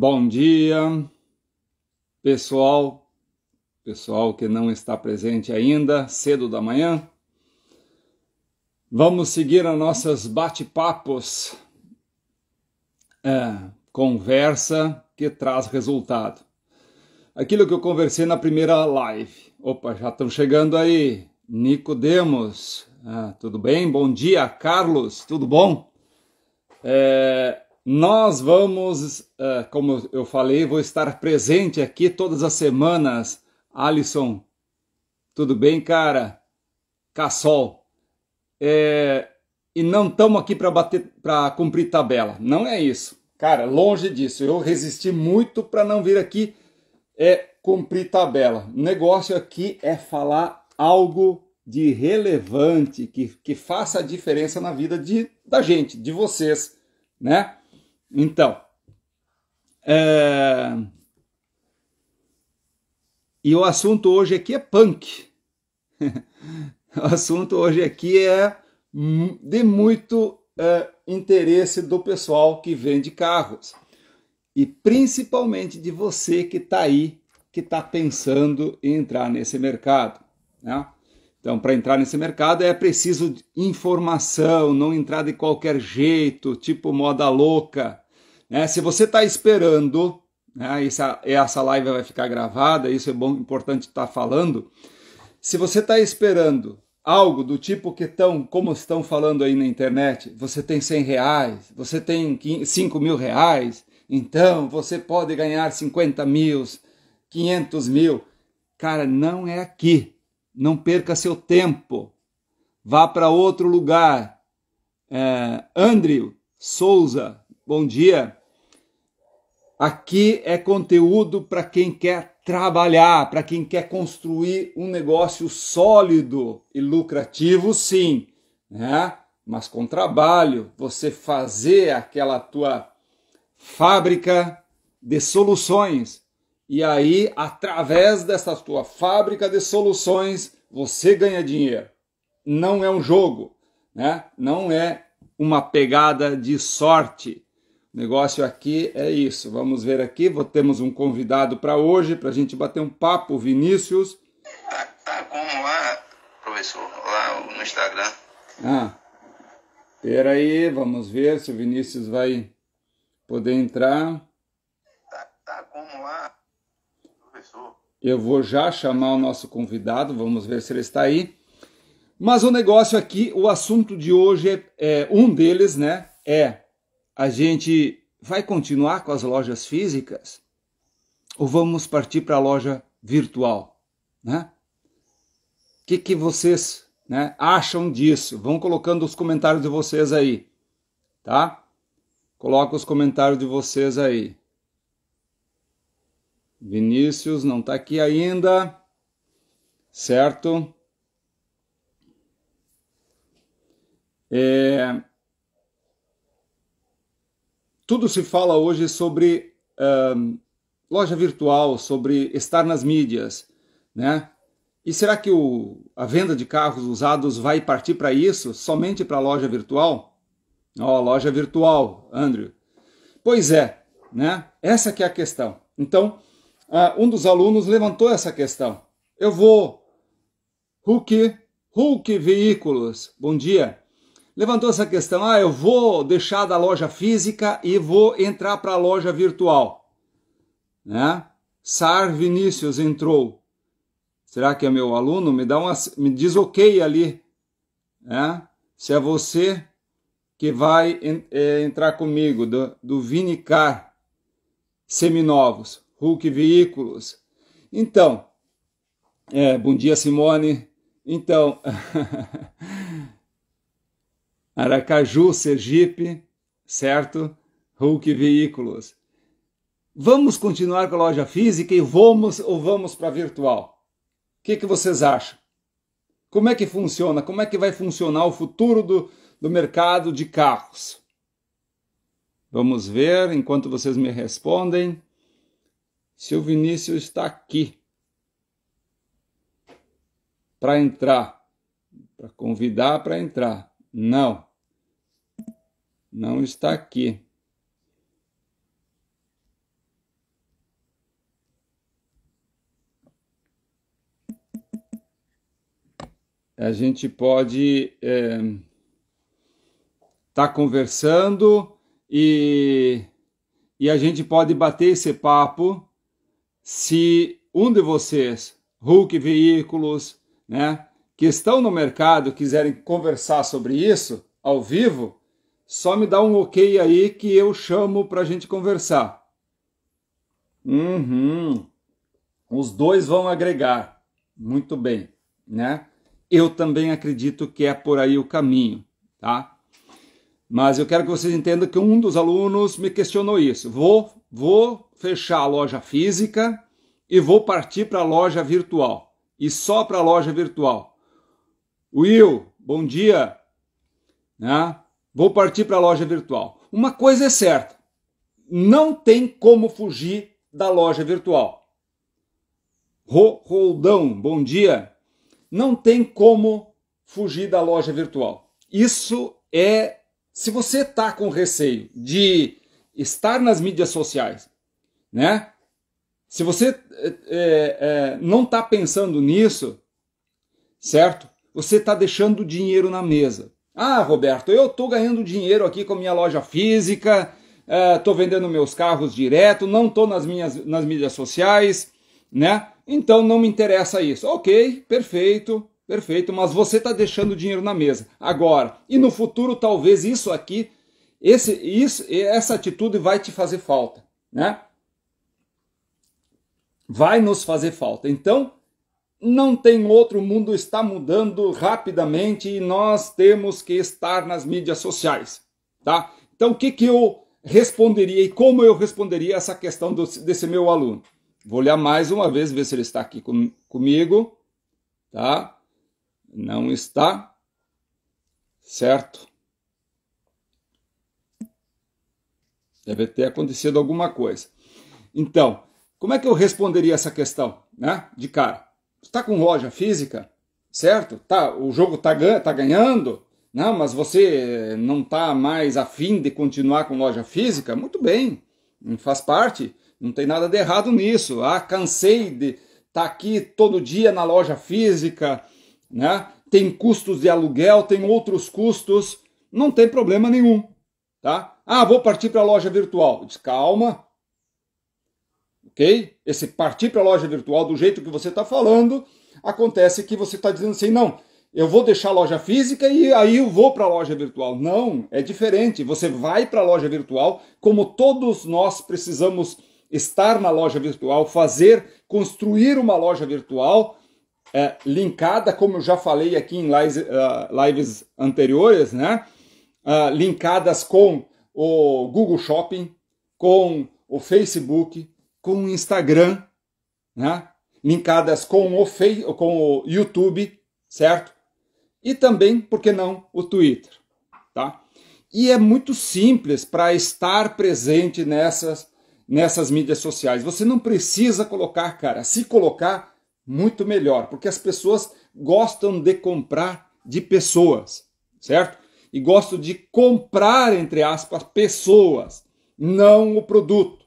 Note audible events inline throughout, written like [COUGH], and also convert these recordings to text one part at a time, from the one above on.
Bom dia, pessoal, pessoal que não está presente ainda, cedo da manhã. Vamos seguir as nossas bate-papos, é, conversa que traz resultado. Aquilo que eu conversei na primeira live. Opa, já estão chegando aí. Nico ah, tudo bem? Bom dia, Carlos, tudo bom? É, nós vamos, eh, como eu falei, vou estar presente aqui todas as semanas. Alisson, tudo bem, cara? Cassol. É, e não estamos aqui para bater, para cumprir tabela. Não é isso, cara. Longe disso. Eu resisti muito para não vir aqui é cumprir tabela. O negócio aqui é falar algo de relevante que, que faça a diferença na vida de, da gente, de vocês, né? Então, é... e o assunto hoje aqui é punk. [LAUGHS] o assunto hoje aqui é de muito é, interesse do pessoal que vende carros e principalmente de você que está aí, que está pensando em entrar nesse mercado. Né? Então, para entrar nesse mercado é preciso informação, não entrar de qualquer jeito, tipo moda louca. Né? Se você está esperando, né, essa, essa live vai ficar gravada, isso é bom, importante estar tá falando. Se você está esperando algo do tipo que estão, como estão falando aí na internet, você tem 100 reais, você tem 5 mil reais, então você pode ganhar 50 mil, 500 mil. Cara, não é aqui não perca seu tempo, vá para outro lugar. É, Andrew Souza, bom dia. Aqui é conteúdo para quem quer trabalhar, para quem quer construir um negócio sólido e lucrativo, sim, né? mas com trabalho, você fazer aquela tua fábrica de soluções e aí, através dessa tua fábrica de soluções, você ganha dinheiro. Não é um jogo, né? Não é uma pegada de sorte. O negócio aqui é isso. Vamos ver aqui. Temos um convidado para hoje, para a gente bater um papo, Vinícius. Tá, tá como lá, professor? Lá no Instagram. Ah, Pera aí, vamos ver se o Vinícius vai poder entrar. Tá, tá como lá. Eu vou já chamar o nosso convidado, vamos ver se ele está aí. Mas o negócio aqui, o assunto de hoje é, é um deles, né? É a gente vai continuar com as lojas físicas ou vamos partir para a loja virtual, né? O que, que vocês né, acham disso? Vão colocando os comentários de vocês aí, tá? Coloca os comentários de vocês aí. Vinícius não está aqui ainda, certo? É... Tudo se fala hoje sobre um, loja virtual, sobre estar nas mídias, né? E será que o, a venda de carros usados vai partir para isso, somente para a loja virtual? Ó, oh, loja virtual, Andrew. Pois é, né? Essa que é a questão. Então, uh, um dos alunos levantou essa questão. Eu vou. Hulk, Hulk Veículos, bom dia. Levantou essa questão. Ah, eu vou deixar da loja física e vou entrar para a loja virtual. Né? Sar Vinícius entrou. Será que é meu aluno? Me dá uma, me diz ok ali, né? Se é você que vai en, é, entrar comigo do, do Vinicar Seminovos. Hulk Veículos. Então, é, bom dia, Simone. Então, [LAUGHS] Aracaju, Sergipe, certo? Hulk Veículos. Vamos continuar com a loja física e vamos ou vamos para virtual? O que, que vocês acham? Como é que funciona? Como é que vai funcionar o futuro do, do mercado de carros? Vamos ver enquanto vocês me respondem. Seu Vinícius está aqui para entrar, para convidar para entrar. Não, não está aqui. A gente pode estar é, tá conversando e, e a gente pode bater esse papo se um de vocês, Hulk Veículos, né, que estão no mercado, quiserem conversar sobre isso ao vivo, só me dá um ok aí que eu chamo para a gente conversar. Uhum. Os dois vão agregar. Muito bem, né? Eu também acredito que é por aí o caminho, tá? Mas eu quero que vocês entendam que um dos alunos me questionou isso. Vou, vou fechar a loja física e vou partir para a loja virtual. E só para a loja virtual. Will, bom dia. Né? Vou partir para a loja virtual. Uma coisa é certa: não tem como fugir da loja virtual. Ro Roldão, bom dia. Não tem como fugir da loja virtual. Isso é se você tá com receio de estar nas mídias sociais, né? Se você é, é, é, não tá pensando nisso, certo? Você tá deixando dinheiro na mesa. Ah, Roberto, eu tô ganhando dinheiro aqui com a minha loja física, é, tô vendendo meus carros direto, não tô nas minhas nas mídias sociais, né? Então não me interessa isso. Ok, perfeito. Perfeito, mas você está deixando o dinheiro na mesa agora. E no futuro, talvez isso aqui, esse, isso, essa atitude vai te fazer falta, né? Vai nos fazer falta. Então, não tem outro, mundo está mudando rapidamente e nós temos que estar nas mídias sociais, tá? Então, o que, que eu responderia e como eu responderia essa questão do, desse meu aluno? Vou olhar mais uma vez, ver se ele está aqui com, comigo, tá? não está certo. Deve ter acontecido alguma coisa. Então, como é que eu responderia essa questão, né? De cara, está com loja física, certo? Tá, o jogo está tá ganhando, não, mas você eh, não está mais afim de continuar com loja física? Muito bem, hum, faz parte, não tem nada de errado nisso. Ah, cansei de estar tá aqui todo dia na loja física, né? Tem custos de aluguel, tem outros custos, não tem problema nenhum, tá? Ah, vou partir para a loja virtual. Diz, calma, ok? Esse partir para a loja virtual do jeito que você está falando, acontece que você está dizendo assim, não, eu vou deixar a loja física e aí eu vou para a loja virtual. Não, é diferente. Você vai para a loja virtual, como todos nós precisamos estar na loja virtual, fazer, construir uma loja virtual é, linkada, como eu já falei aqui em lives, uh, lives anteriores, né? Uh, linkadas com o Google Shopping, com o Facebook, com o Instagram, né? linkadas com o, com o YouTube, certo? E também, por que não, o Twitter. Tá? E é muito simples para estar presente nessas, nessas mídias sociais. Você não precisa colocar, cara. Se colocar, muito melhor, porque as pessoas gostam de comprar de pessoas, certo? E gostam de comprar, entre aspas, pessoas, não o produto.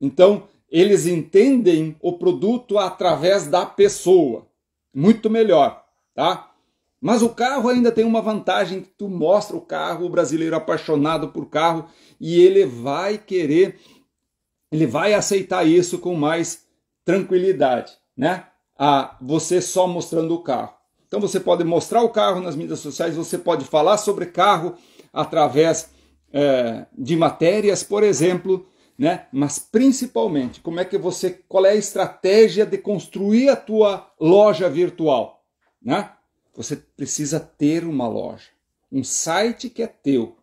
Então, eles entendem o produto através da pessoa. Muito melhor, tá? Mas o carro ainda tem uma vantagem que tu mostra o carro, o brasileiro apaixonado por carro, e ele vai querer, ele vai aceitar isso com mais tranquilidade né, a você só mostrando o carro. Então você pode mostrar o carro nas mídias sociais, você pode falar sobre carro através é, de matérias, por exemplo, né? Mas principalmente, como é que você, qual é a estratégia de construir a tua loja virtual, né? Você precisa ter uma loja, um site que é teu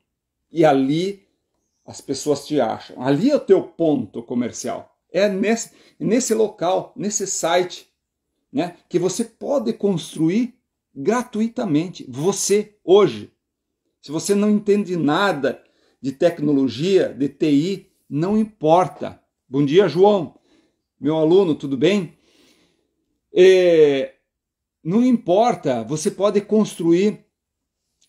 e ali as pessoas te acham. Ali é o teu ponto comercial. É nesse, nesse local, nesse site, né, que você pode construir gratuitamente. Você, hoje. Se você não entende nada de tecnologia, de TI, não importa. Bom dia, João. Meu aluno, tudo bem? É, não importa, você pode construir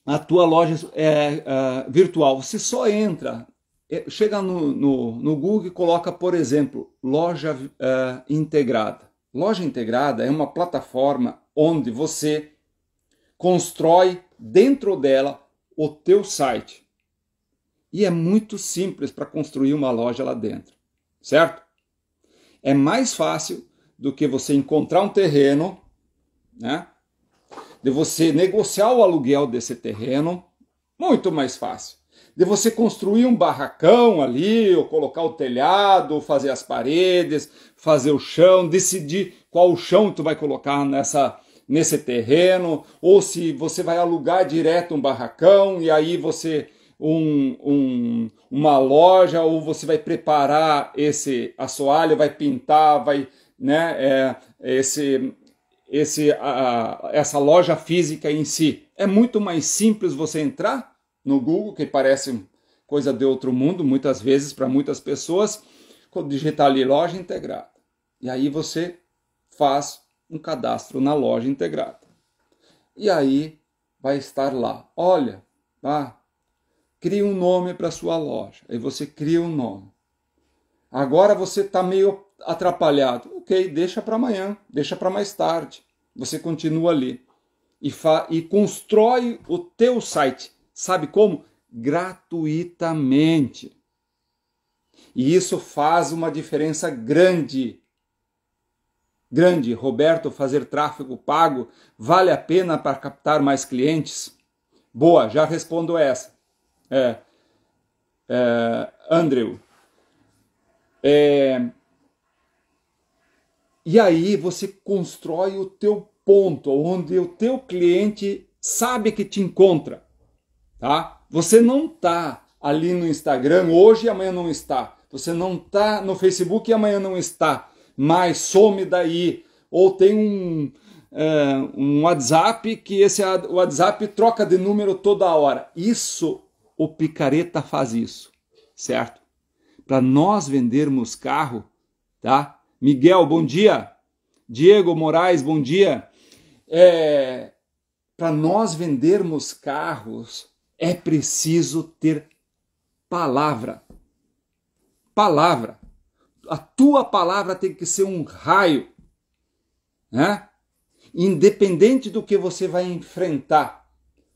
a tua loja é, é, virtual. Você só entra é, chega no, no, no Google e coloca, por exemplo, loja uh, integrada. Loja integrada é uma plataforma onde você constrói dentro dela o teu site. E é muito simples para construir uma loja lá dentro, certo? É mais fácil do que você encontrar um terreno, né? De você negociar o aluguel desse terreno, muito mais fácil de você construir um barracão ali, ou colocar o telhado, ou fazer as paredes, fazer o chão, decidir qual o chão tu vai colocar nessa nesse terreno, ou se você vai alugar direto um barracão e aí você um, um, uma loja ou você vai preparar esse assoalho, vai pintar, vai né, é, esse, esse, a, essa loja física em si. É muito mais simples você entrar no Google, que parece coisa de outro mundo, muitas vezes para muitas pessoas, quando digitar ali loja integrada. E aí você faz um cadastro na loja integrada. E aí vai estar lá. Olha, tá? Cria um nome para sua loja. Aí você cria um nome. Agora você está meio atrapalhado. Ok, deixa para amanhã, deixa para mais tarde. Você continua ali e, e constrói o teu site Sabe como? Gratuitamente. E isso faz uma diferença grande. Grande, Roberto, fazer tráfego pago vale a pena para captar mais clientes? Boa, já respondo essa. É, é, Andrew. É, e aí você constrói o teu ponto, onde o teu cliente sabe que te encontra tá? Você não tá ali no Instagram hoje e amanhã não está. Você não tá no Facebook e amanhã não está. Mas some daí. Ou tem um, é, um WhatsApp que esse WhatsApp troca de número toda hora. Isso, o picareta faz isso, certo? Para nós vendermos carro, tá? Miguel, bom dia. Diego Moraes, bom dia. É, para nós vendermos carros, é preciso ter palavra. Palavra. A tua palavra tem que ser um raio, né? Independente do que você vai enfrentar,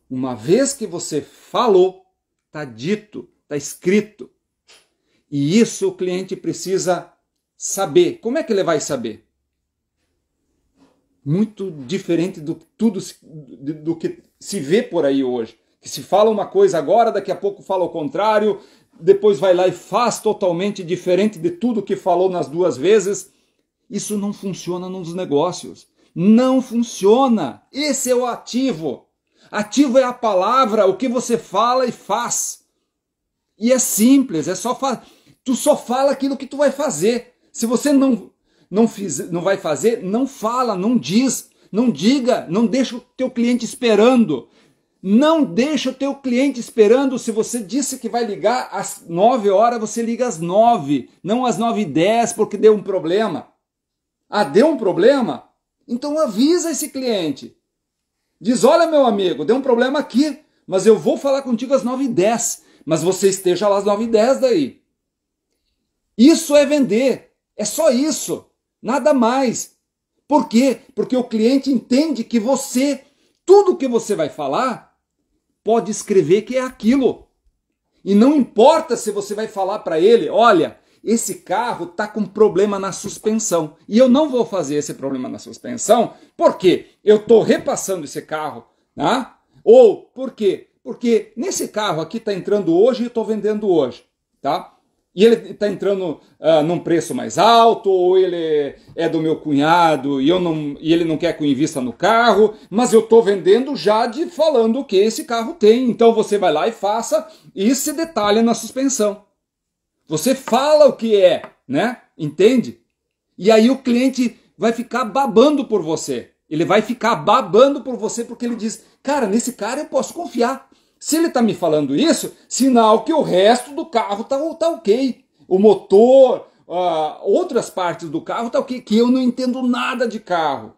uma vez que você falou, tá dito, tá escrito. E isso o cliente precisa saber. Como é que ele vai saber? Muito diferente do tudo do que se vê por aí hoje que se fala uma coisa agora, daqui a pouco fala o contrário, depois vai lá e faz totalmente diferente de tudo que falou nas duas vezes. Isso não funciona nos negócios. Não funciona. Esse é o ativo. Ativo é a palavra, o que você fala e faz. E é simples, é só fa... tu só fala aquilo que tu vai fazer. Se você não não fiz, não vai fazer, não fala, não diz, não diga, não deixa o teu cliente esperando, não deixa o teu cliente esperando. Se você disse que vai ligar às 9 horas, você liga às 9, não às 9 e 10, porque deu um problema. Ah, deu um problema? Então avisa esse cliente. Diz: olha, meu amigo, deu um problema aqui, mas eu vou falar contigo às 9 e 10. Mas você esteja lá às 9 e 10 daí. Isso é vender. É só isso. Nada mais. Por quê? Porque o cliente entende que você, tudo que você vai falar, pode escrever que é aquilo. E não importa se você vai falar para ele, olha, esse carro tá com problema na suspensão. E eu não vou fazer esse problema na suspensão, porque eu tô repassando esse carro, né? Ou por quê? Porque nesse carro aqui tá entrando hoje e eu tô vendendo hoje, tá? e ele está entrando uh, num preço mais alto, ou ele é do meu cunhado e, eu não, e ele não quer que eu invista no carro, mas eu estou vendendo já de falando o que esse carro tem. Então você vai lá e faça e se detalha na suspensão. Você fala o que é, né? Entende? E aí o cliente vai ficar babando por você. Ele vai ficar babando por você porque ele diz: Cara, nesse cara eu posso confiar. Se ele está me falando isso, sinal que o resto do carro está tá ok. O motor, uh, outras partes do carro está ok, que eu não entendo nada de carro.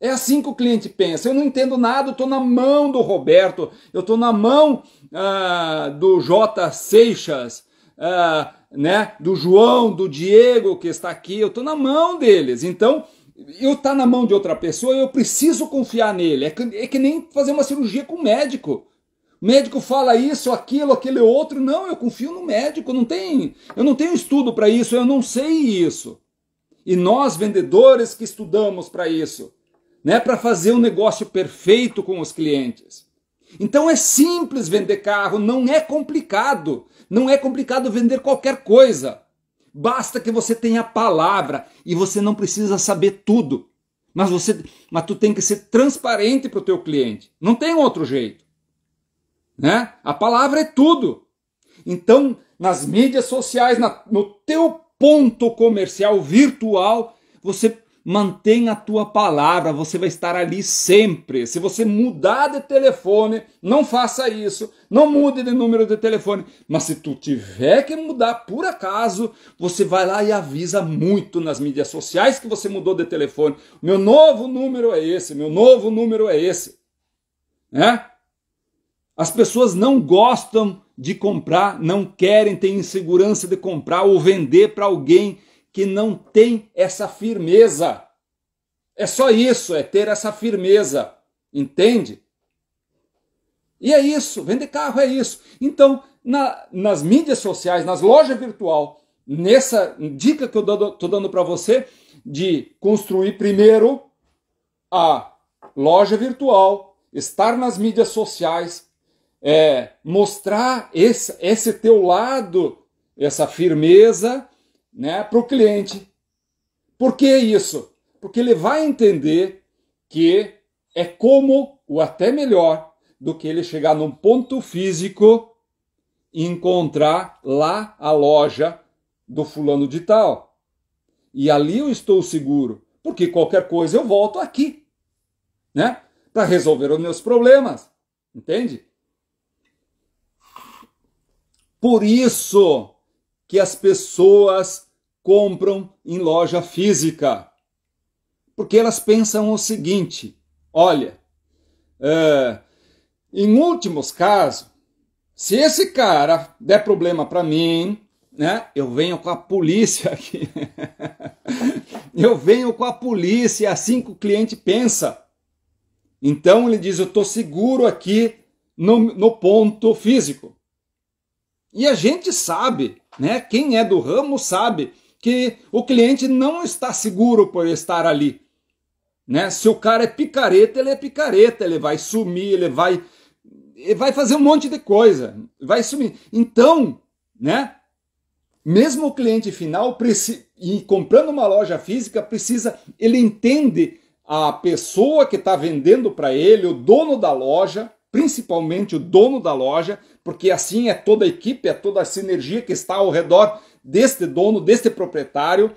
É assim que o cliente pensa. Eu não entendo nada, eu estou na mão do Roberto, eu estou na mão uh, do J. Seixas, uh, né, do João, do Diego que está aqui, eu estou na mão deles. Então, eu tá na mão de outra pessoa, eu preciso confiar nele. É que, é que nem fazer uma cirurgia com um médico. O médico fala isso, aquilo, aquele outro. Não, eu confio no médico, não tem, eu não tenho estudo para isso, eu não sei isso. E nós, vendedores, que estudamos para isso, né, para fazer um negócio perfeito com os clientes. Então é simples vender carro, não é complicado. Não é complicado vender qualquer coisa. Basta que você tenha a palavra e você não precisa saber tudo. Mas você, mas tu tem que ser transparente para o teu cliente. Não tem outro jeito né? A palavra é tudo. Então, nas mídias sociais, na, no teu ponto comercial virtual, você mantém a tua palavra, você vai estar ali sempre. Se você mudar de telefone, não faça isso, não mude de número de telefone, mas se tu tiver que mudar por acaso, você vai lá e avisa muito nas mídias sociais que você mudou de telefone. Meu novo número é esse, meu novo número é esse. Né? As pessoas não gostam de comprar, não querem, ter insegurança de comprar ou vender para alguém que não tem essa firmeza. É só isso, é ter essa firmeza, entende? E é isso, vender carro é isso. Então, na, nas mídias sociais, nas lojas virtual, nessa dica que eu estou dando para você de construir primeiro a loja virtual, estar nas mídias sociais, é, mostrar esse, esse teu lado, essa firmeza, né, para o cliente. Por que isso? Porque ele vai entender que é como, ou até melhor, do que ele chegar num ponto físico e encontrar lá a loja do fulano de tal. E ali eu estou seguro, porque qualquer coisa eu volto aqui, né? Para resolver os meus problemas, entende? Por isso que as pessoas compram em loja física. Porque elas pensam o seguinte: olha, é, em últimos casos, se esse cara der problema para mim, né, eu venho com a polícia aqui. [LAUGHS] eu venho com a polícia, assim que o cliente pensa. Então ele diz: eu estou seguro aqui no, no ponto físico. E a gente sabe, né? Quem é do ramo sabe que o cliente não está seguro por estar ali. Né? Se o cara é picareta, ele é picareta, ele vai sumir, ele vai ele vai fazer um monte de coisa, vai sumir. Então, né? Mesmo o cliente final e comprando uma loja física precisa, ele entende a pessoa que está vendendo para ele, o dono da loja, principalmente o dono da loja, porque assim é toda a equipe, é toda a sinergia que está ao redor deste dono, deste proprietário.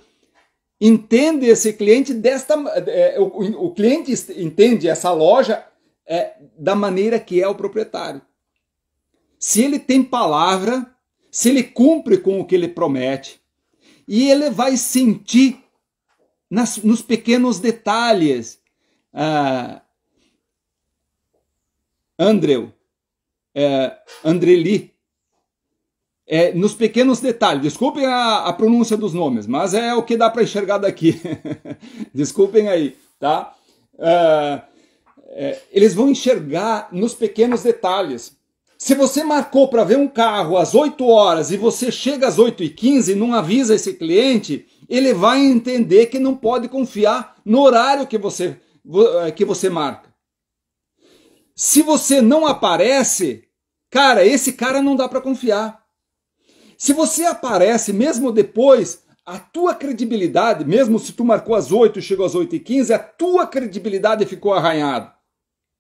Entende esse cliente desta. É, o, o, cliente entende essa loja é, da maneira que é o proprietário. Se ele tem palavra, se ele cumpre com o que ele promete, e ele vai sentir nas, nos pequenos detalhes. Ah, Andrew, é, Andreli. É, nos pequenos detalhes, desculpem a, a, pronúncia dos nomes, mas é o que dá para enxergar daqui. [LAUGHS] desculpem aí, tá? É, é, eles vão enxergar nos pequenos detalhes. Se você marcou para ver um carro às 8 horas e você chega às 8 e 15 e não avisa esse cliente, ele vai entender que não pode confiar no horário que você, é, que você marca. Se você não aparece, cara, esse cara não dá para confiar. Se você aparece mesmo depois, a tua credibilidade, mesmo se tu marcou às 8 e chegou às 8 e 15, a tua credibilidade ficou arranhada.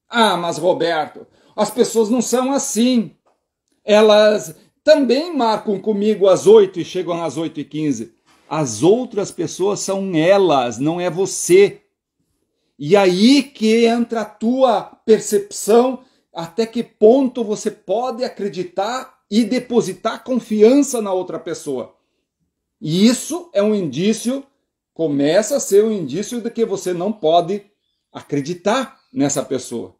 Ah, mas Roberto, as pessoas não são assim. Elas também marcam comigo às 8 e chegam às 8 e 15. As outras pessoas são elas, não é você. E aí que entra a tua percepção até que ponto você pode acreditar e depositar confiança na outra pessoa. E isso é um indício, começa a ser um indício de que você não pode acreditar nessa pessoa.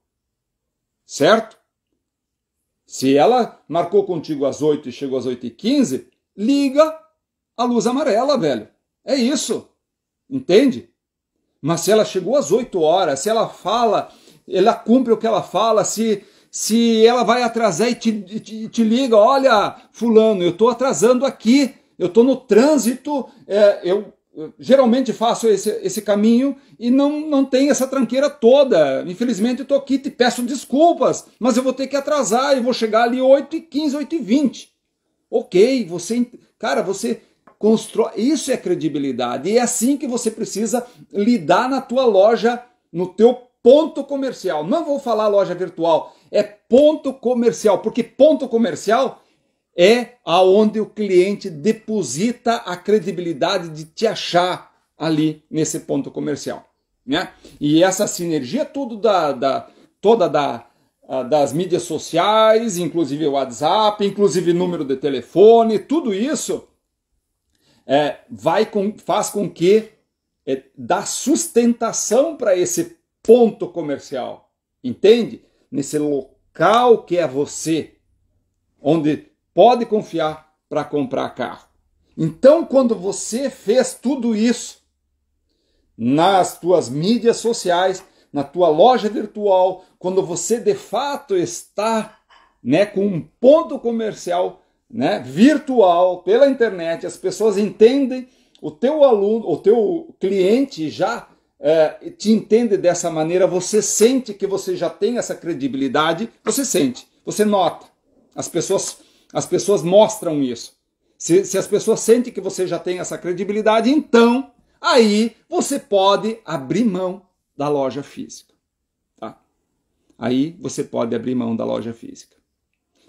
Certo? Se ela marcou contigo às 8 e chegou às 8 e 15, liga a luz amarela, velho. É isso. Entende? Mas se ela chegou às 8 horas, se ela fala, ela cumpre o que ela fala, se se ela vai atrasar e te, te, te liga, olha, fulano, eu estou atrasando aqui, eu estou no trânsito, é, eu, geralmente faço esse, esse caminho e não, não tem essa tranqueira toda. Infelizmente estou aqui, te peço desculpas, mas eu vou ter que atrasar e vou chegar ali 8h15, 8h20. Ok, você. Cara, você Constrói, isso é credibilidade. E é assim que você precisa lidar na tua loja, no teu ponto comercial. Não vou falar loja virtual, é ponto comercial, porque ponto comercial é aonde o cliente deposita a credibilidade de te achar ali nesse ponto comercial, né? E essa sinergia tudo da, da toda da das mídias sociais, inclusive o WhatsApp, inclusive número de telefone, tudo isso é, vai com, faz com que é, dá sustentação para esse ponto comercial, entende? Nesse local que é você, onde pode confiar para comprar carro. Então, quando você fez tudo isso nas tuas mídias sociais, na tua loja virtual, quando você de fato está né, com um ponto comercial né, virtual, pela internet, as pessoas entendem, o teu aluno, o teu cliente já é, te entende dessa maneira, você sente que você já tem essa credibilidade, você sente, você nota. As pessoas, as pessoas mostram isso. Se, se as pessoas sentem que você já tem essa credibilidade, então aí você pode abrir mão da loja física. Tá? Aí você pode abrir mão da loja física.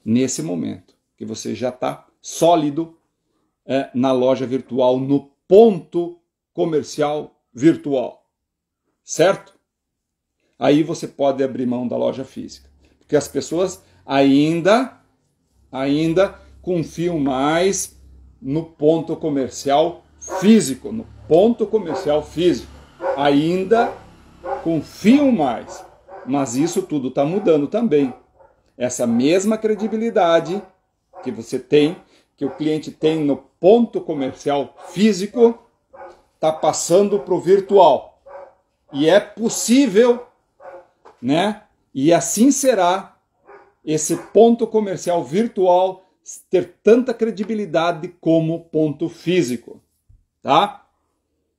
Nesse momento que você já está sólido é, na loja virtual, no ponto comercial virtual, certo? Aí você pode abrir mão da loja física, porque as pessoas ainda, ainda confiam mais no ponto comercial físico, no ponto comercial físico. Ainda confiam mais, mas isso tudo está mudando também. Essa mesma credibilidade que você tem, que o cliente tem no ponto comercial físico, está passando para o virtual. E é possível, né? E assim será esse ponto comercial virtual ter tanta credibilidade como ponto físico, tá?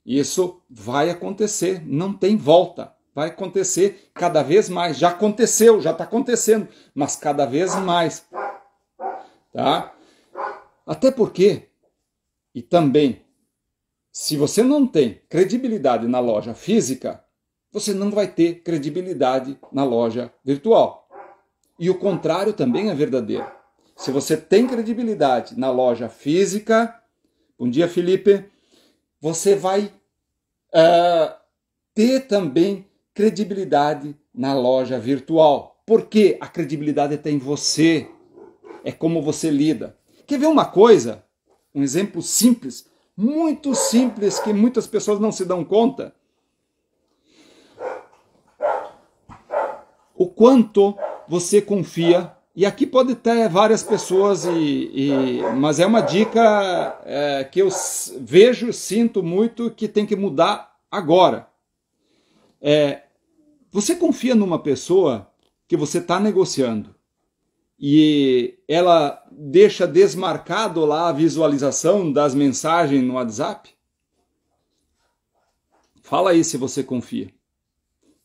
Isso vai acontecer, não tem volta. Vai acontecer cada vez mais. Já aconteceu, já está acontecendo, mas cada vez mais tá? Até porque, e também, se você não tem credibilidade na loja física, você não vai ter credibilidade na loja virtual. E o contrário também é verdadeiro. Se você tem credibilidade na loja física, bom dia Felipe, você vai uh, ter também credibilidade na loja virtual. Porque a credibilidade está em você, é como você lida. Quer ver uma coisa? Um exemplo simples, muito simples, que muitas pessoas não se dão conta. O quanto você confia. E aqui pode ter várias pessoas, e, e mas é uma dica é, que eu vejo, sinto muito, que tem que mudar agora. É, você confia numa pessoa que você está negociando e ela deixa desmarcado lá a visualização das mensagens no WhatsApp? Fala aí se você confia.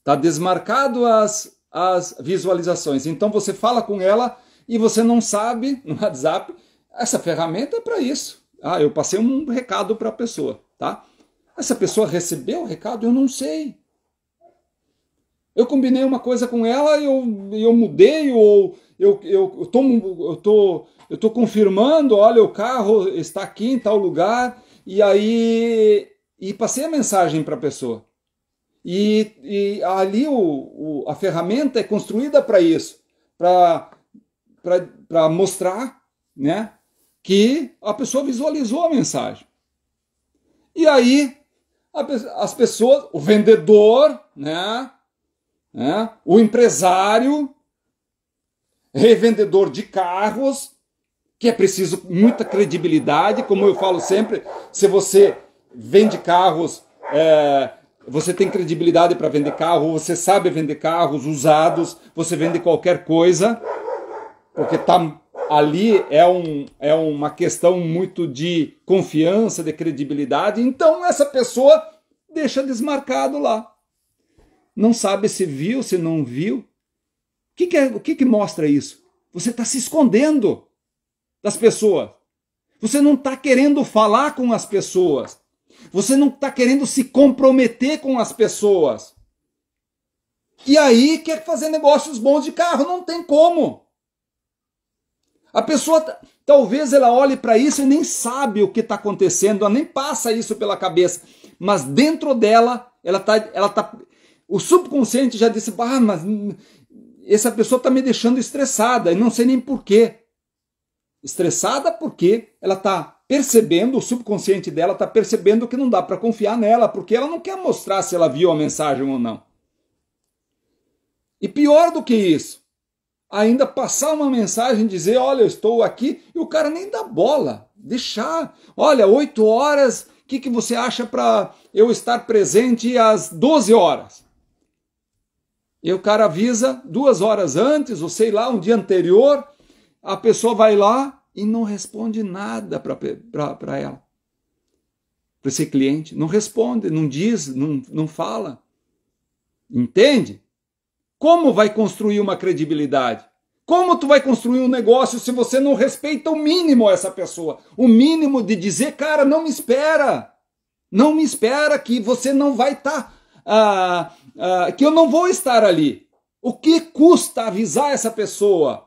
Tá desmarcado as, as visualizações. Então você fala com ela e você não sabe no WhatsApp. Essa ferramenta é para isso. Ah, eu passei um recado para a pessoa, tá? Essa pessoa recebeu o recado? Eu não sei. Eu combinei uma coisa com ela e eu, eu mudei ou eu, eu, eu, eu, tô, eu tô confirmando, olha, o carro está aqui em tal lugar, e aí e passei a mensagem para a pessoa. E, e ali o, o, a ferramenta é construída para isso, para mostrar né, que a pessoa visualizou a mensagem. E aí a, as pessoas, o vendedor, né, né, o empresário, revendedor de carros, que é preciso muita credibilidade, como eu falo sempre, se você vende carros, é, você tem credibilidade para vender carro, você sabe vender carros usados, você vende qualquer coisa, porque tá ali é, um, é uma questão muito de confiança, de credibilidade. Então essa pessoa deixa desmarcado lá. Não sabe se viu, se não viu que, que é, o que, que mostra isso? Você está se escondendo das pessoas. Você não está querendo falar com as pessoas. Você não está querendo se comprometer com as pessoas. E aí quer fazer negócios bons de carro. Não tem como. A pessoa tá, talvez ela olhe para isso e nem sabe o que está acontecendo, ela nem passa isso pela cabeça. Mas dentro dela, ela está, ela tá. O subconsciente já disse: ah, mas essa pessoa está me deixando estressada e não sei nem porquê. Estressada porque ela está percebendo, o subconsciente dela está percebendo que não dá para confiar nela, porque ela não quer mostrar se ela viu a mensagem ou não. E pior do que isso, ainda passar uma mensagem dizer, olha, eu estou aqui, e o cara nem dá bola, deixar, olha, oito horas, o que, que você acha para eu estar presente às 12 horas? E o cara avisa duas horas antes, ou sei lá, um dia anterior, a pessoa vai lá e não responde nada para ela, para esse cliente. Não responde, não diz, não, não fala. Entende? Como vai construir uma credibilidade? Como tu vai construir um negócio se você não respeita o mínimo essa pessoa? O mínimo de dizer, cara, não me espera. Não me espera que você não vai estar tá, ah, ah, que eu não vou estar ali. O que custa avisar essa pessoa?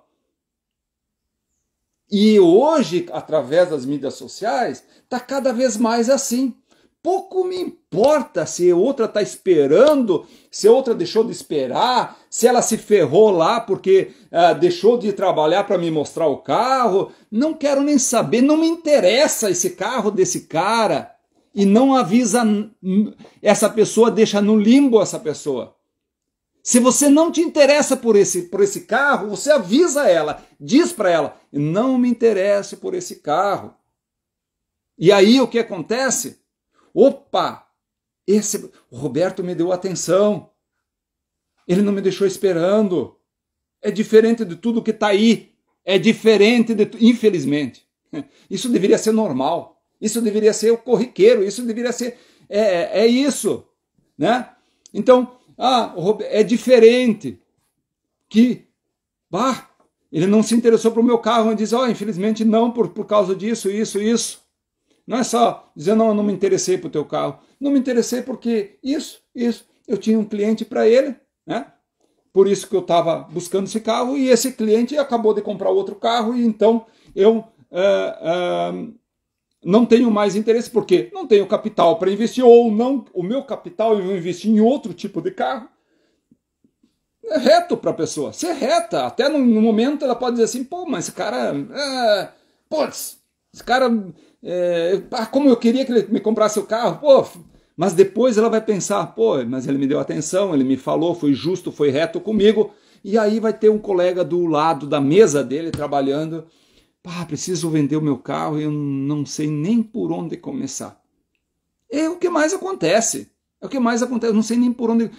E hoje, através das mídias sociais, está cada vez mais assim. Pouco me importa se outra está esperando, se outra deixou de esperar, se ela se ferrou lá porque ah, deixou de trabalhar para me mostrar o carro. Não quero nem saber, não me interessa esse carro desse cara e não avisa essa pessoa, deixa no limbo essa pessoa. Se você não te interessa por esse, por esse carro, você avisa ela, diz para ela: não me interesse por esse carro. E aí o que acontece? Opa, esse o Roberto me deu atenção. Ele não me deixou esperando. É diferente de tudo que está aí. É diferente de, infelizmente. [LAUGHS] Isso deveria ser normal. Isso deveria ser o corriqueiro, isso deveria ser. É, é isso. Né? Então, ah, é diferente que. Bah, ele não se interessou para o meu carro e diz: Ó, oh, infelizmente não, por, por causa disso, isso, isso. Não é só dizer: Não, eu não me interessei para o teu carro. Não me interessei porque isso, isso. Eu tinha um cliente para ele, né? Por isso que eu estava buscando esse carro e esse cliente acabou de comprar outro carro e então eu. Uh, uh, não tenho mais interesse porque não tenho capital para investir ou não o meu capital eu vou investir em outro tipo de carro. É reto para a pessoa, ser reta. Até no, no, momento ela pode dizer assim, pô, mas esse cara, é, putz, esse cara, é, ah, como eu queria que ele me comprasse o carro, pô. Mas depois ela vai pensar, pô, mas ele me deu atenção, ele me falou, foi justo, foi reto comigo. E aí vai ter um colega do lado da mesa dele trabalhando Pá, preciso vender o meu carro e eu não sei nem por onde começar. É o que mais acontece. É o que mais acontece. Eu não sei nem por onde.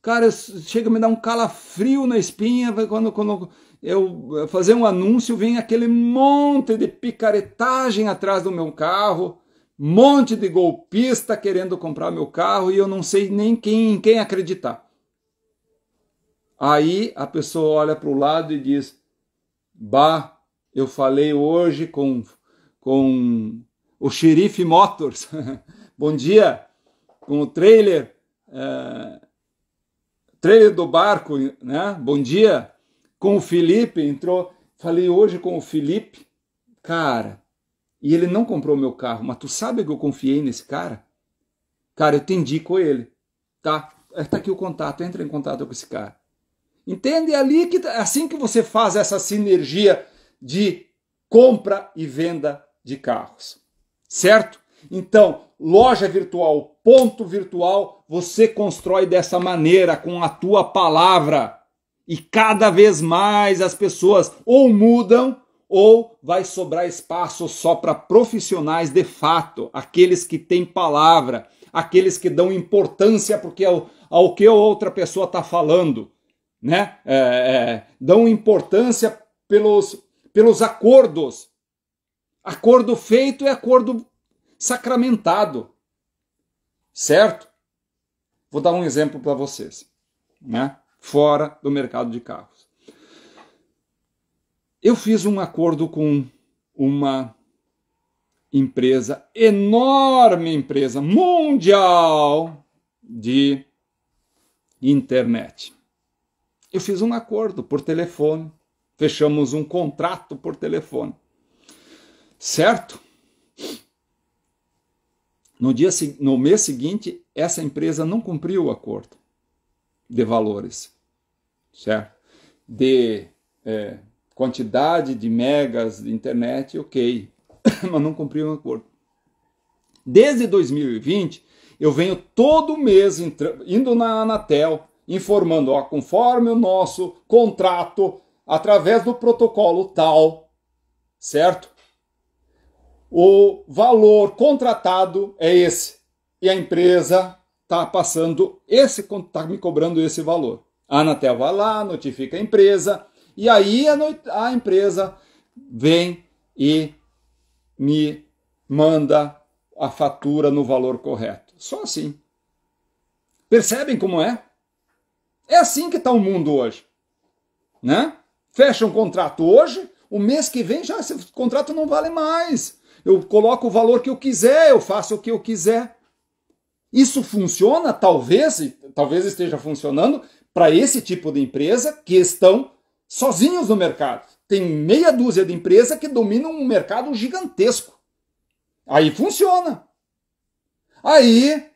Cara, chega a me dar um calafrio na espinha quando, quando eu eh, fazer um anúncio, vem aquele monte de picaretagem atrás do meu carro, monte de golpista querendo comprar meu carro e eu não sei nem quem, quem acreditar. Aí a pessoa olha para o lado e diz: Bah, eu falei hoje com, com o xerife Motors. [LAUGHS] Bom dia! Com o trailer, é, trailer do barco, né? Bom dia! Com o Felipe, entrou. Falei hoje com o Felipe, cara, e ele não comprou meu carro, mas tu sabe que eu confiei nesse cara? Cara, eu te indico ele, tá? Está é, aqui o contato, entra em contato com esse cara. Entende? É ali que, tá, é assim que você faz essa sinergia de compra e venda de carros. Certo? Então, loja virtual, ponto virtual, você constrói dessa maneira com a tua palavra. E cada vez mais as pessoas ou mudam ou vai sobrar espaço só para profissionais de fato, aqueles que têm palavra, aqueles que dão importância porque ao, é ao que outra pessoa está falando, né? É, é, dão importância pelos pelos acordos. Acordo feito é acordo sacramentado. Certo? Vou dar um exemplo para vocês, né? Fora do mercado de carros. Eu fiz um acordo com uma empresa, enorme empresa mundial de internet. Eu fiz um acordo por telefone. Fechamos um contrato por telefone. Certo? No, dia, no mês seguinte, essa empresa não cumpriu o acordo de valores, certo? De é, quantidade de megas de internet, ok, [COUGHS] mas não cumpriu o acordo. Desde 2020, eu venho todo mês indo na Anatel informando, ó, conforme o nosso contrato através do protocolo tal, certo? O valor contratado é esse e a empresa está passando esse, está me cobrando esse valor. A Anatel vai lá, notifica a empresa e aí a, a empresa vem e me manda a fatura no valor correto. Só assim. Percebem como é? É assim que está o mundo hoje, né? fecha um contrato hoje, o mês que vem já esse contrato não vale mais. Eu coloco o valor que eu quiser, eu faço o que eu quiser. Isso funciona, talvez, talvez esteja funcionando para esse tipo de empresa que estão sozinhos no mercado. Tem meia dúzia de empresas que dominam um mercado gigantesco. Aí funciona. Aí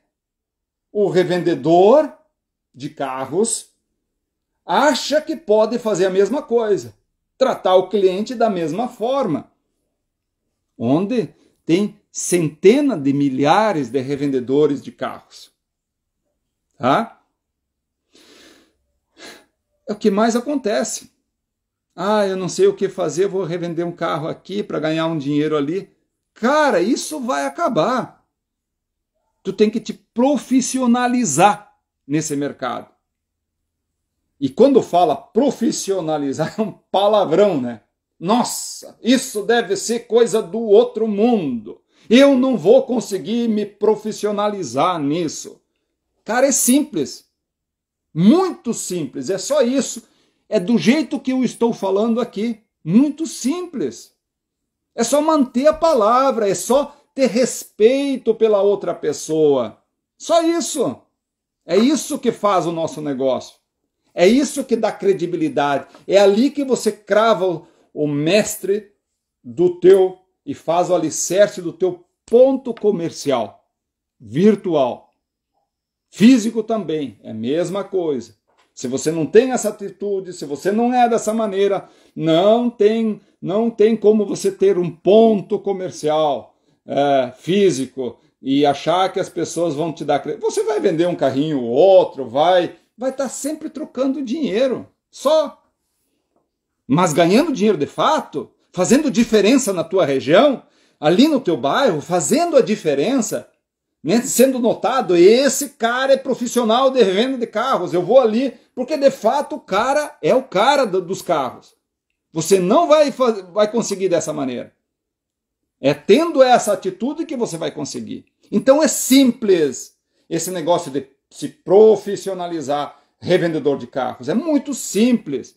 o revendedor de carros acha que pode fazer a mesma coisa, tratar o cliente da mesma forma. Onde tem centenas de milhares de revendedores de carros. Tá? É o que mais acontece. Ah, eu não sei o que fazer, vou revender um carro aqui para ganhar um dinheiro ali. Cara, isso vai acabar. Tu tem que te profissionalizar nesse mercado. E quando fala profissionalizar, é um palavrão, né? Nossa, isso deve ser coisa do outro mundo. Eu não vou conseguir me profissionalizar nisso. Cara, é simples. Muito simples. É só isso. É do jeito que eu estou falando aqui. Muito simples. É só manter a palavra, é só ter respeito pela outra pessoa. Só isso. É isso que faz o nosso negócio. É isso que dá credibilidade. É ali que você crava o mestre do teu e faz o alicerce do teu ponto comercial, virtual. Físico também, é a mesma coisa. Se você não tem essa atitude, se você não é dessa maneira, não tem, não tem como você ter um ponto comercial é, físico e achar que as pessoas vão te dar Você vai vender um carrinho ou outro, vai vai estar sempre trocando dinheiro, só. Mas ganhando dinheiro de fato, fazendo diferença na tua região, ali no teu bairro, fazendo a diferença, né? sendo notado, esse cara é profissional de venda de carros, eu vou ali, porque de fato o cara é o cara do, dos carros. Você não vai, vai conseguir dessa maneira. É tendo essa atitude que você vai conseguir. Então é simples esse negócio de se profissionalizar revendedor de carros. É muito simples.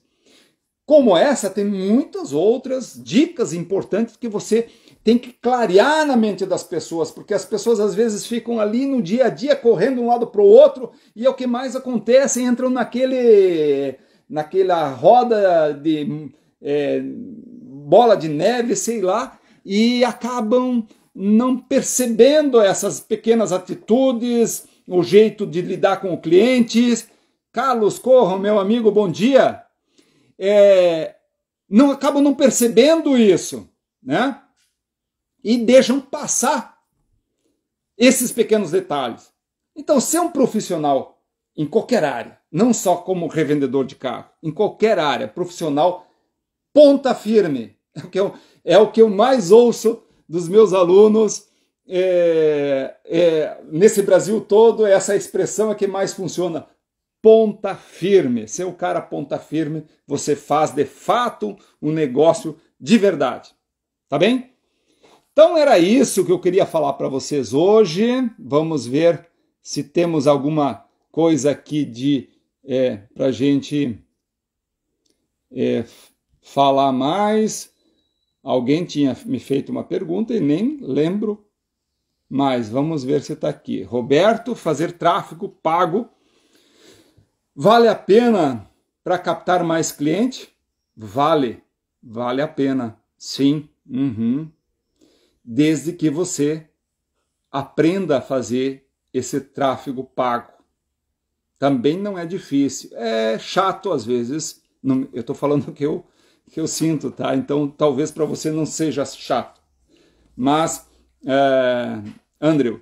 Como essa, tem muitas outras dicas importantes que você tem que clarear na mente das pessoas, porque as pessoas às vezes ficam ali no dia a dia correndo de um lado para o outro e é o que mais acontece, entram naquele naquela roda de é, bola de neve, sei lá, e acabam não percebendo essas pequenas atitudes, o jeito de lidar com clientes. Carlos Corro, meu amigo, bom dia. É, não acabam não percebendo isso, né? E deixam passar esses pequenos detalhes. Então, ser é um profissional em qualquer área, não só como revendedor de carro, em qualquer área, profissional, ponta firme, é o que eu, é o que eu mais ouço dos meus alunos é, é, nesse Brasil todo, é essa expressão é que mais funciona. Ponta firme. Se o cara ponta firme, você faz de fato um negócio de verdade. Tá bem? Então era isso que eu queria falar para vocês hoje. Vamos ver se temos alguma coisa aqui de é, para gente é, falar mais. Alguém tinha me feito uma pergunta e nem lembro mas vamos ver se está aqui. Roberto, fazer tráfego pago vale a pena para captar mais cliente? Vale, vale a pena, sim. Uhum. Desde que você aprenda a fazer esse tráfego pago. Também não é difícil. É chato às vezes. eu estou falando [LAUGHS] que eu que eu sinto, tá? Então talvez para você não seja chato, mas é, Andrew.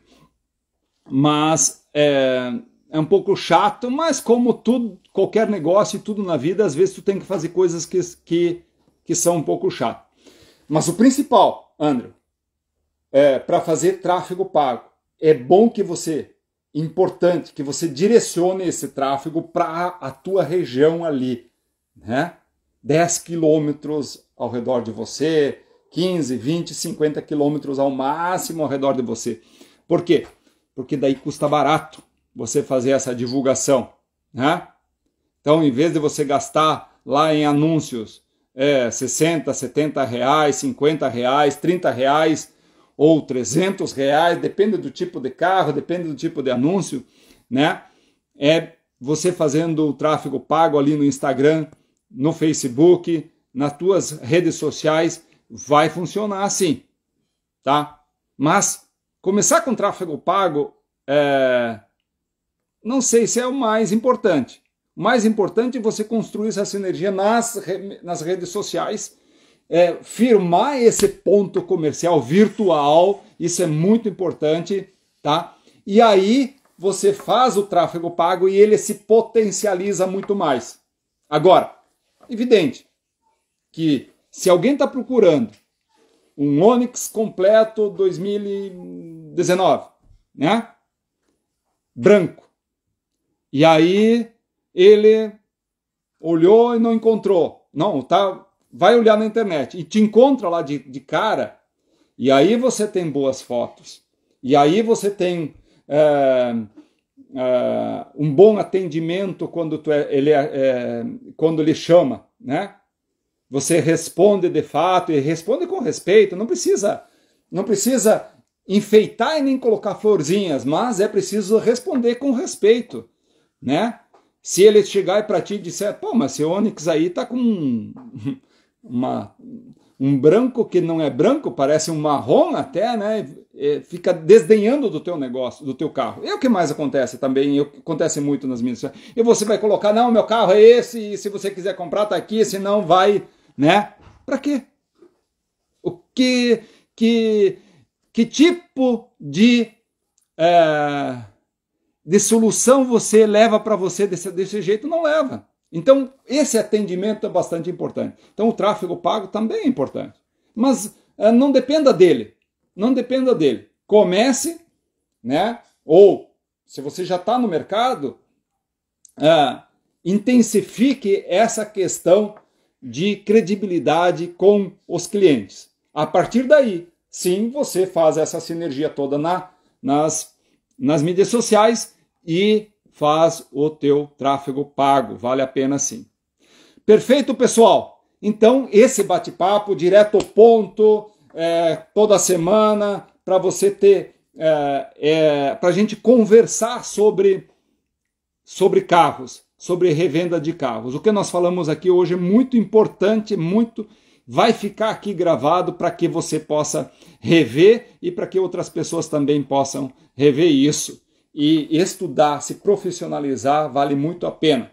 Mas é, é um pouco chato, mas como tudo, qualquer negócio e tudo na vida, às vezes tu tem que fazer coisas que, que, que são um pouco chato. Mas o principal, Andrew, é, para fazer tráfego pago, é bom que você, importante, que você direcione esse tráfego para a tua região ali, né? 10 quilômetros ao redor de você, 15, 20, 50 quilômetros ao máximo ao redor de você. Por quê? Porque daí custa barato você fazer essa divulgação, né? Então, em vez de você gastar lá em anúncios é, 60, 70 reais, 50 reais, 30 reais ou 300 reais, depende do tipo de carro, depende do tipo de anúncio, né? É você fazendo o tráfego pago ali no Instagram, no Facebook, nas tuas redes sociais, vai funcionar assim, tá? Mas começar com tráfego pago, é... não sei se é o mais importante. O mais importante é você construir essa sinergia nas, nas redes sociais, é, firmar esse ponto comercial virtual, isso é muito importante, tá? E aí você faz o tráfego pago e ele se potencializa muito mais. Agora, evidente que se alguém está procurando um Onix completo 2019, né? Branco. E aí ele olhou e não encontrou. Não, tá, vai olhar na internet e te encontra lá de, de cara. E aí você tem boas fotos. E aí você tem é, é, um bom atendimento quando tu é, ele, é, eh, quando ele chama, né? você responde de fato e responde com respeito, não precisa, não precisa enfeitar e nem colocar florzinhas, mas é preciso responder com respeito, né? Se ele chegar para ti e disser, pô, mas esse Onix aí tá com [LAUGHS] uma, um branco que não é branco, parece um marrom até, né? Fica desdenhando do teu negócio, do teu carro. É o que mais acontece também, acontece muito nas minhas. E você vai colocar, não, meu carro é esse, e se você quiser comprar, tá aqui, senão vai né? Para quê? O que, que, que tipo de, é, de solução você leva para você desse, desse jeito? Não leva. Então, esse atendimento é bastante importante. Então, o tráfego pago também é importante. Mas é, não dependa dele. Não dependa dele. Comece, né? Ou, se você já está no mercado, é, intensifique essa questão de credibilidade com os clientes. A partir daí, sim, você faz essa sinergia toda na, nas, nas mídias sociais e faz o teu tráfego pago. Vale a pena sim. Perfeito, pessoal? Então, esse bate-papo direto ao ponto, é, toda semana, para você ter, é, é, para a gente conversar sobre, sobre carros sobre revenda de carros. O que nós falamos aqui hoje é muito importante, muito vai ficar aqui gravado para que você possa rever e para que outras pessoas também possam rever isso e estudar, se profissionalizar, vale muito a pena.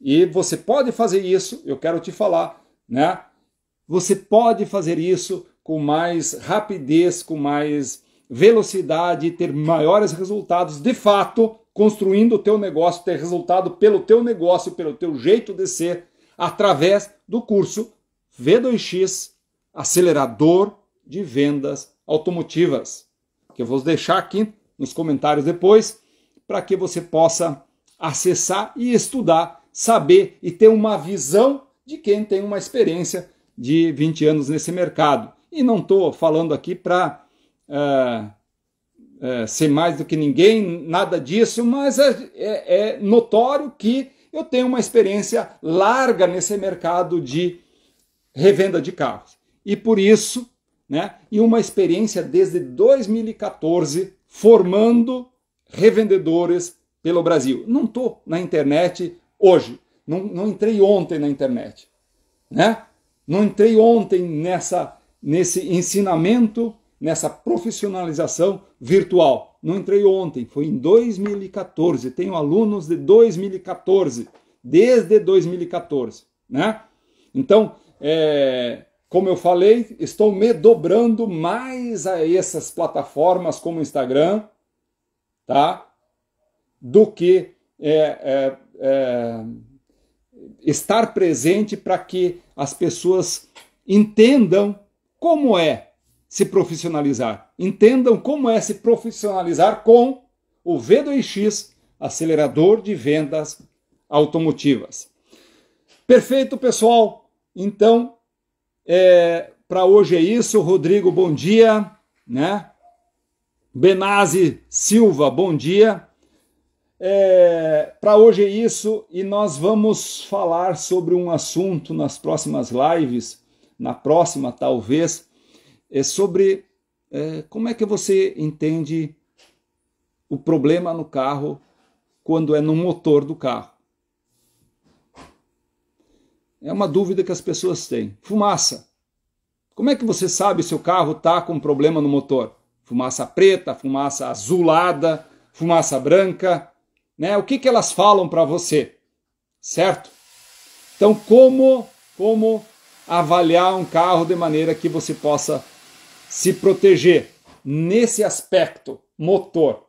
E você pode fazer isso, eu quero te falar, né? Você pode fazer isso com mais rapidez, com mais velocidade e ter maiores resultados de fato construindo o teu negócio, ter resultado pelo teu negócio, pelo teu jeito de ser, através do curso V2X Acelerador de Vendas Automotivas, que eu vou deixar aqui nos comentários depois, para que você possa acessar e estudar, saber e ter uma visão de quem tem uma experiência de 20 anos nesse mercado. E não estou falando aqui para uh, eh, é, ser mais do que ninguém, nada disso, mas é, é, é notório que eu tenho uma experiência larga nesse mercado de revenda de carros. E por isso, né, e uma experiência desde 2014 formando revendedores pelo Brasil. Não estou na internet hoje, não, não entrei ontem na internet, né? Não entrei ontem nessa nesse ensinamento nessa profissionalização virtual. Não entrei ontem, foi em 2014. Tenho alunos de 2014, desde 2014, né? Então, é, como eu falei, estou me dobrando mais a essas plataformas como Instagram, tá? Do que é, é, é estar presente para que as pessoas entendam como é se profissionalizar. Entendam como é se profissionalizar com o V2X, acelerador de vendas automotivas. Perfeito, pessoal. Então, é, para hoje é isso. Rodrigo, bom dia. Né? Benazzi Silva, bom dia. É, para hoje é isso e nós vamos falar sobre um assunto nas próximas lives, na próxima talvez, é sobre é, como é que você entende o problema no carro quando é no motor do carro. É uma dúvida que as pessoas têm. Fumaça. Como é que você sabe se o carro está com problema no motor? Fumaça preta, fumaça azulada, fumaça branca, né? O que, que elas falam para você, certo? Então, como, como avaliar um carro de maneira que você possa se proteger nesse aspecto motor,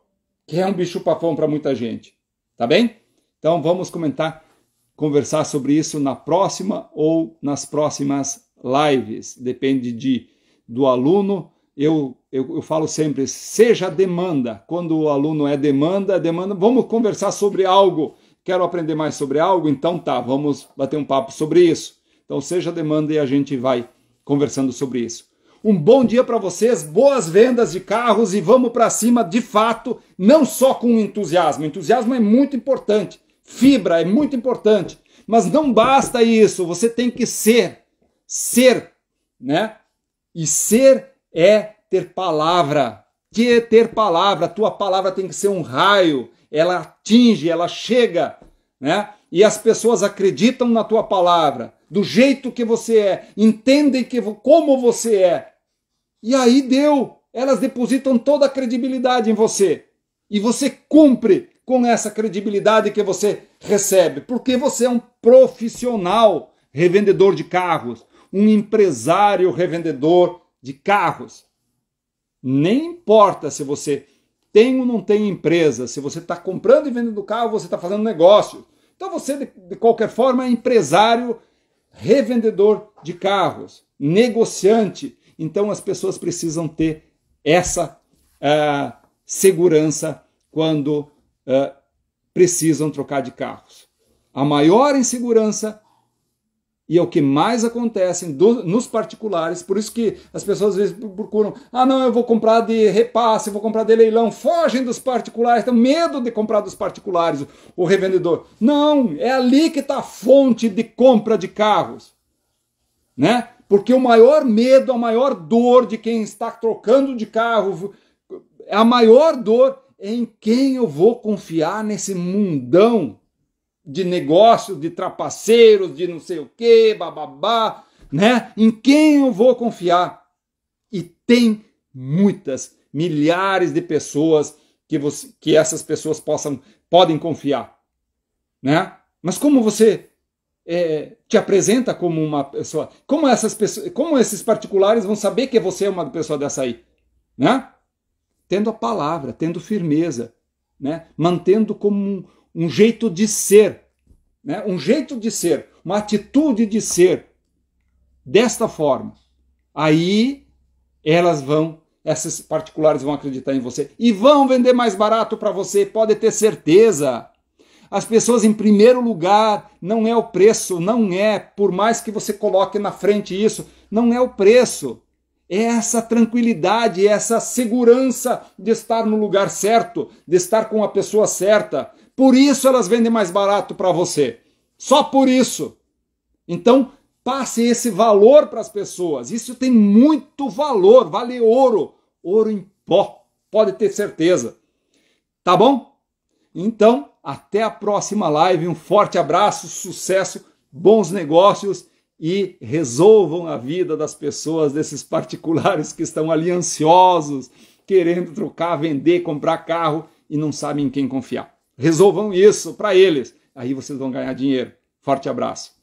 que é um bicho papão para muita gente, tá bem? Então vamos comentar, conversar sobre isso na próxima ou nas próximas lives, depende de do aluno. Eu, eu, eu falo sempre, seja demanda. Quando o aluno é demanda, é demanda, vamos conversar sobre algo. Quero aprender mais sobre algo? Então tá, vamos bater um papo sobre isso. Então seja demanda e a gente vai conversando sobre isso. Um bom dia para vocês, boas vendas de carros e vamos para cima de fato, não só com entusiasmo. Entusiasmo é muito importante, fibra é muito importante, mas não basta isso, você tem que ser, ser, né? E ser é ter palavra. Que é ter palavra, tua palavra tem que ser um raio, ela atinge, ela chega, né? E as pessoas acreditam na tua palavra, do jeito que você é, entendem que como você é. E aí deu, elas depositam toda a credibilidade em você. E você cumpre com essa credibilidade que você recebe, porque você é um profissional revendedor de carros, um empresário revendedor de carros. Nem importa se você tem ou não tem empresa, se você está comprando e vendendo carro, você está fazendo negócio. Então você, de, de qualquer forma, é empresário, revendedor de carros, negociante. Então as pessoas precisam ter essa uh, segurança quando uh, precisam trocar de carros. A maior insegurança e é o que mais acontece do, nos particulares, por isso que as pessoas às vezes procuram, ah não, eu vou comprar de repasse, eu vou comprar de leilão, fogem dos particulares, tem medo de comprar dos particulares, o, o revendedor. Não, é ali que está a fonte de compra de carros, né? Porque o maior medo, a maior dor de quem está trocando de carro, é a maior dor é em quem eu vou confiar nesse mundão de negócios, de trapaceiros, de não sei o quê, bababá, né? Em quem eu vou confiar? E tem muitas, milhares de pessoas que, você, que essas pessoas possam, podem confiar, né? Mas como você é, te apresenta como uma pessoa, como essas pessoas, como esses particulares vão saber que você é uma pessoa dessa aí, né? Tendo a palavra, tendo firmeza, né? Mantendo como um, um jeito de ser, né? um jeito de ser, uma atitude de ser desta forma. Aí elas vão, essas particulares vão acreditar em você e vão vender mais barato para você, pode ter certeza. As pessoas, em primeiro lugar, não é o preço, não é, por mais que você coloque na frente isso, não é o preço. É essa tranquilidade, é essa segurança de estar no lugar certo, de estar com a pessoa certa, por isso elas vendem mais barato para você. Só por isso. Então, passe esse valor para as pessoas. Isso tem muito valor, vale ouro, ouro em pó. Pode ter certeza. Tá bom? Então, até a próxima live. Um forte abraço, sucesso, bons negócios e resolvam a vida das pessoas, desses particulares que estão ali ansiosos, querendo trocar, vender, comprar carro e não sabem em quem confiar. Resolvam isso para eles. Aí vocês vão ganhar dinheiro. Forte abraço.